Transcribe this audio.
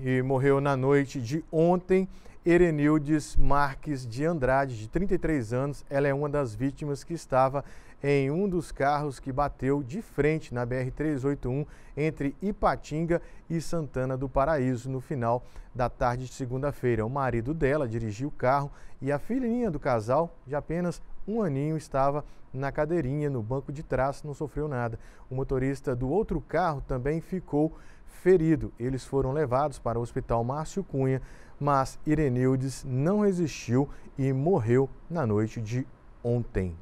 e morreu na noite de ontem Erenildes Marques de Andrade, de 33 anos. Ela é uma das vítimas que estava em um dos carros que bateu de frente na BR-381 entre Ipatinga e Santana do Paraíso no final da tarde de segunda-feira. O marido dela dirigiu o carro e a filhinha do casal, de apenas um aninho, estava na cadeirinha, no banco de trás, não sofreu nada. O motorista do outro carro também ficou ferido. Eles foram levados para o Hospital Márcio Cunha mas Ireneudes não resistiu e morreu na noite de ontem.